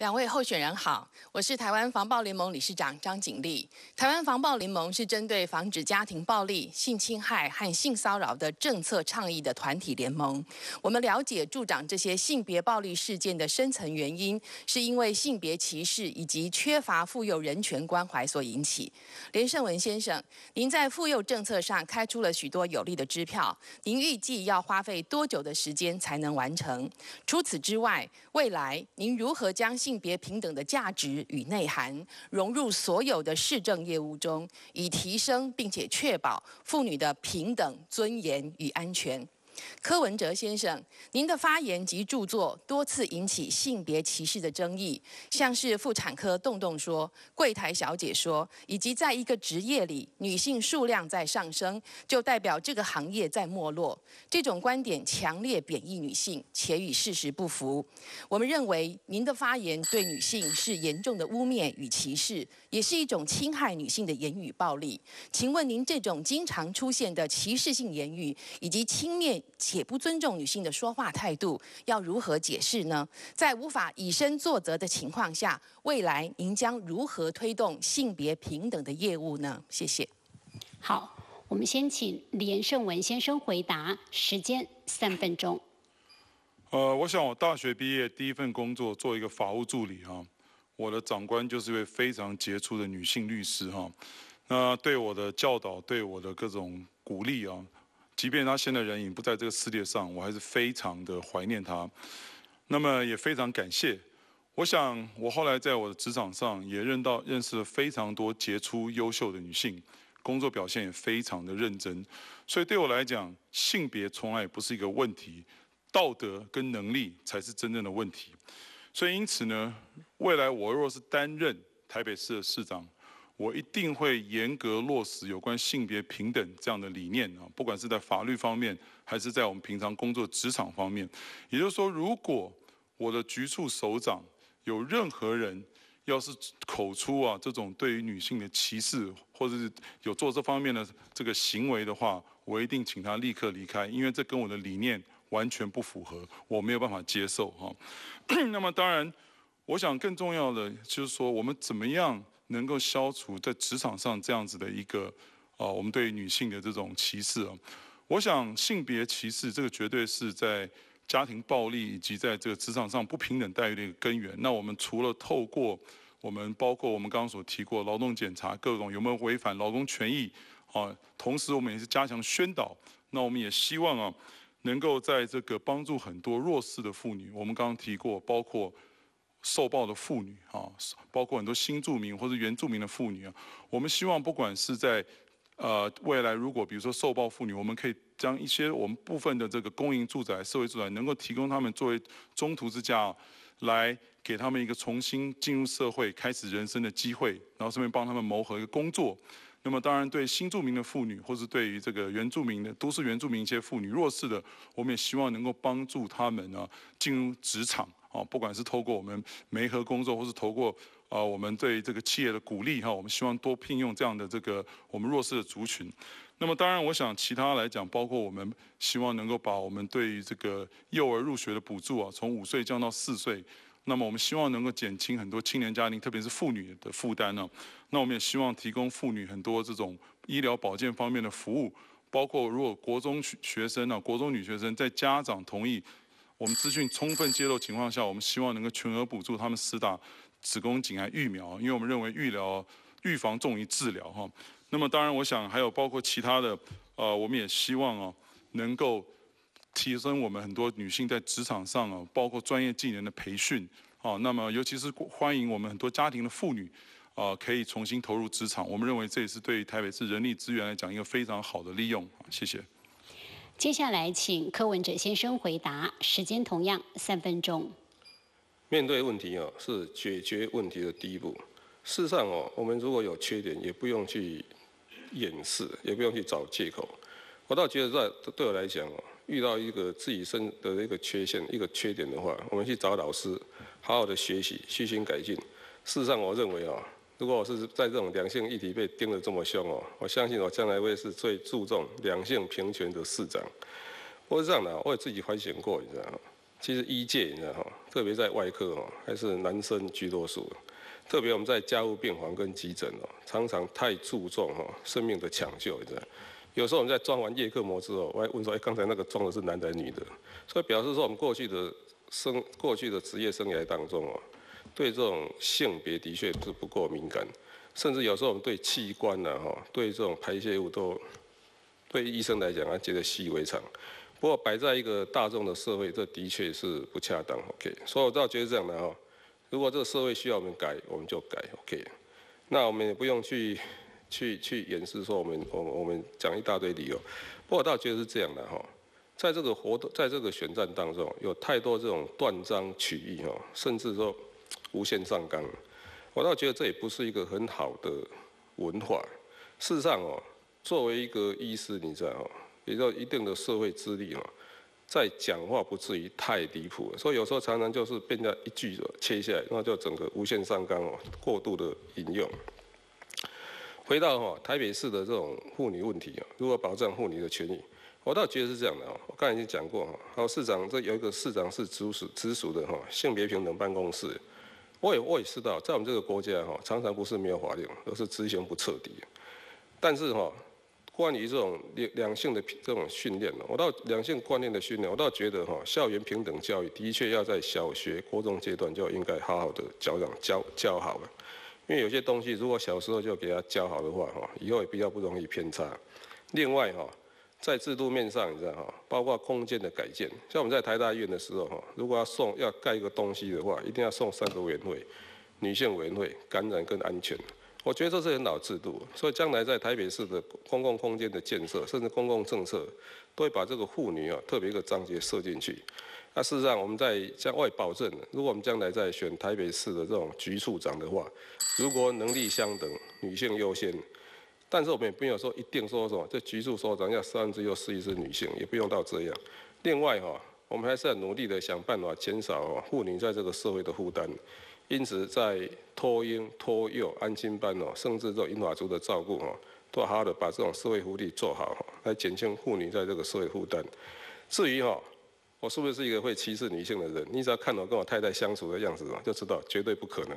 两位候选人好，我是台湾防暴联盟理事长张景丽。台湾防暴联盟是针对防止家庭暴力、性侵害和性骚扰的政策倡议的团体联盟。我们了解助长这些性别暴力事件的深层原因，是因为性别歧视以及缺乏妇幼人权关怀所引起。连胜文先生，您在妇幼政策上开出了许多有力的支票，您预计要花费多久的时间才能完成？除此之外，未来您如何将性？性别平等的价值与内涵融入所有的市政业务中，以提升并且确保妇女的平等、尊严与安全。柯文哲先生，您的发言及著作多次引起性别歧视的争议，像是妇产科洞洞说、柜台小姐说，以及在一个职业里女性数量在上升，就代表这个行业在没落。这种观点强烈贬义女性，且与事实不符。我们认为您的发言对女性是严重的污蔑与歧视，也是一种侵害女性的言语暴力。请问您这种经常出现的歧视性言语以及轻蔑。且不尊重女性的说话态度，要如何解释呢？在无法以身作则的情况下，未来您将如何推动性别平等的业务呢？谢谢。好，我们先请连胜文先生回答，时间三分钟。呃，我想我大学毕业第一份工作做一个法务助理啊，我的长官就是一位非常杰出的女性律师哈，那对我的教导、对我的各种鼓励啊。即便他现在人已不在这个世界上，我还是非常的怀念他。那么也非常感谢。我想我后来在我的职场上也认到认识了非常多杰出优秀的女性，工作表现也非常的认真。所以对我来讲，性别从来也不是一个问题，道德跟能力才是真正的问题。所以因此呢，未来我若是担任台北市的市长。我一定会严格落实有关性别平等这样的理念啊，不管是在法律方面，还是在我们平常工作职场方面。也就是说，如果我的局处首长有任何人要是口出啊这种对于女性的歧视，或者是有做这方面的这个行为的话，我一定请他立刻离开，因为这跟我的理念完全不符合，我没有办法接受哈。那么当然，我想更重要的就是说，我们怎么样？能够消除在职场上这样子的一个，啊，我们对女性的这种歧视啊。我想，性别歧视这个绝对是在家庭暴力以及在这个职场上不平等待遇的一个根源。那我们除了透过我们包括我们刚刚所提过劳动检查，各种有没有违反劳动权益啊，同时我们也是加强宣导。那我们也希望啊，能够在这个帮助很多弱势的妇女。我们刚刚提过，包括。受暴的妇女啊，包括很多新住民或者原住民的妇女啊，我们希望不管是在呃未来，如果比如说受暴妇女，我们可以将一些我们部分的这个公营住宅、社会住宅，能够提供他们作为中途之家，来给他们一个重新进入社会、开始人生的机会，然后顺便帮他们谋合一个工作。那么当然，对新住民的妇女，或是对于这个原住民的都市原住民一些妇女弱势的，我们也希望能够帮助他们呢进入职场。哦，不管是透过我们媒合工作，或是透过啊，我们对这个企业的鼓励哈，我们希望多聘用这样的这个我们弱势的族群。那么当然，我想其他来讲，包括我们希望能够把我们对于这个幼儿入学的补助啊，从五岁降到四岁。那么我们希望能够减轻很多青年家庭，特别是妇女的负担呢。那我们也希望提供妇女很多这种医疗保健方面的服务，包括如果国中学生呢，国中女学生在家长同意。我们资讯充分揭露情况下，我们希望能够全额补助他们四大子宫颈癌疫苗，因为我们认为预防重于治疗哈。那么当然，我想还有包括其他的，呃，我们也希望哦，能够提升我们很多女性在职场上啊，包括专业技能的培训啊。那么尤其是欢迎我们很多家庭的妇女啊，可以重新投入职场。我们认为这也是对台北市人力资源来讲一个非常好的利用。谢谢。接下来，请柯文哲先生回答，时间同样三分钟。面对问题啊，是解决问题的第一步。事实上哦，我们如果有缺点，也不用去掩饰，也不用去找借口。我倒觉得，在对我来讲哦，遇到一个自己身的一个缺陷、一个缺点的话，我们去找老师，好好的学习，虚心改进。事实上，我认为啊。如果我是在这种两性议题被盯得这么凶哦，我相信我将来会是最注重两性平权的市长。我是这样的，我也自己反省过，你知道吗？其实医界你知道吗？特别在外科哦，还是男生居多数。特别我们在家务病房跟急诊哦，常常太注重哦生命的抢救，你知道有时候我们在装完夜课膜之后，我还问说，哎，刚才那个装的是男的女的？所以表示说我们过去的生，过去的职业生涯当中哦。对这种性别的确是不够敏感，甚至有时候我们对器官呢，哈，对这种排泄物都，对医生来讲啊，觉得习以为常。不过摆在一个大众的社会，这的确是不恰当，OK。所以我倒觉得这样的哈，如果这个社会需要我们改，我们就改，OK。那我们也不用去去去掩饰说我们我我们讲一大堆理由，不过我倒觉得是这样的哈，在这个活动在这个选战当中，有太多这种断章取义哈，甚至说。无限上纲，我倒觉得这也不是一个很好的文化。事实上哦，作为一个医师，你知道哦，也要一定的社会资历哦，在讲话不至于太离谱。所以有时候常常就是变在一句切下来，那就整个无限上纲哦，过度的引用。回到哦，台北市的这种妇女问题啊，如何保障妇女的权益？我倒觉得是这样的哦。我刚才已经讲过哈，哦，市长这有一个市长是直属直属的哈，性别平等办公室。我也我也知道，在我们这个国家哈，常常不是没有法令，而是执行不彻底。但是哈，关于这种两两性的这种训练呢，我到两性观念的训练，我倒觉得哈，校园平等教育的确要在小学、高中阶段就应该好好的教养教教好了，因为有些东西如果小时候就给他教好的话哈，以后也比较不容易偏差。另外哈。在制度面上，你知道哈，包括空间的改建，像我们在台大院的时候哈，如果要送要盖一个东西的话，一定要送三个委员会，女性委员会，感染更安全。我觉得这是很老制度，所以将来在台北市的公共空间的建设，甚至公共政策，都会把这个妇女啊特别一个章节设进去。那事实上，我们在向外保证，如果我们将来在选台北市的这种局处长的话，如果能力相等，女性优先。但是我们也不用说一定说什么在局促说，等下三分之一又是一支女性，也不用到这样。另外哈，我们还是要努力的想办法减少妇女在这个社会的负担。因此，在托婴、托幼、安心班哦，甚至做婴法族的照顾哦，都好好的把这种社会福利做好，来减轻妇女在这个社会负担。至于哈，我是不是一个会歧视女性的人？你只要看我跟我太太相处的样子，就知道绝对不可能。